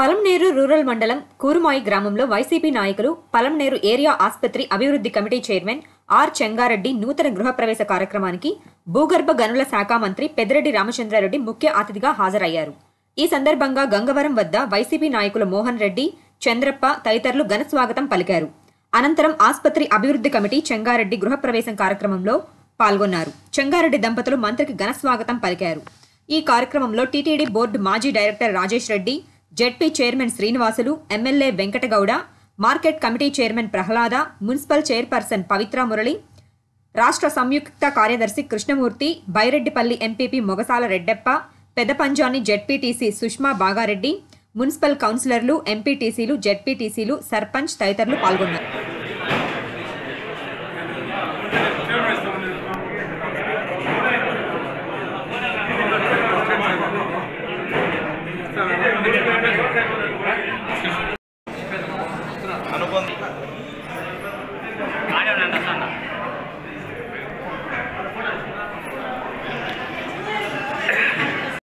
Palamaner rural మండలం కూరుమాయి గ్రామంలో YCP నాయకులు పలంనేరు ఏరియా ఆసుపత్రి అభివృద్ధి కమిటీ చైర్మన్ ఆర్ చెంగారెడ్డి నూతన గృహప్రవేశ కార్యక్రమానికి భూగర్భ గనుల శాఖ మంత్రి పెద్దిరెడ్డి రామచంద్రారెడ్డి ముఖ్య అతిథిగా హాజరయ్యారు ఈ సందర్భంగా గంగవరం వద్ద వైసీపీ నాయకులు మోహన్ రెడ్డి చంద్రప్ప తదితరులు ఘనస్వాగతం పలికారు అనంతరం ఆసుపత్రి అభివృద్ధి కమిటీ చెంగారెడ్డి గృహప్రవేశం కార్యక్రమంలో పాల్గొన్నారు చెంగారెడ్డి దంపతులు మంత్రికి ఘనస్వాగతం పలికారు ఈ కార్యక్రమంలో టీటీడీ బోర్డు మాజీ director Rajesh Reddy ZP chairman Srinivasulu MLA Venkatagowda market committee chairman Prahlada municipal chairperson Pavitra Murali రాష్ట్ర సంయుక్త కార్యదర్శి Krishnamurthy Byreddipalli MPP Mogasala Reddeppa Peddapanjani ZPTC Sushma Bagareddy municipal కౌన్సిలర్లు ఎంపీటీసీలు జెడ్పీటీసీలు సర్పంచ్ తదితరులు పాల్గొన్నారు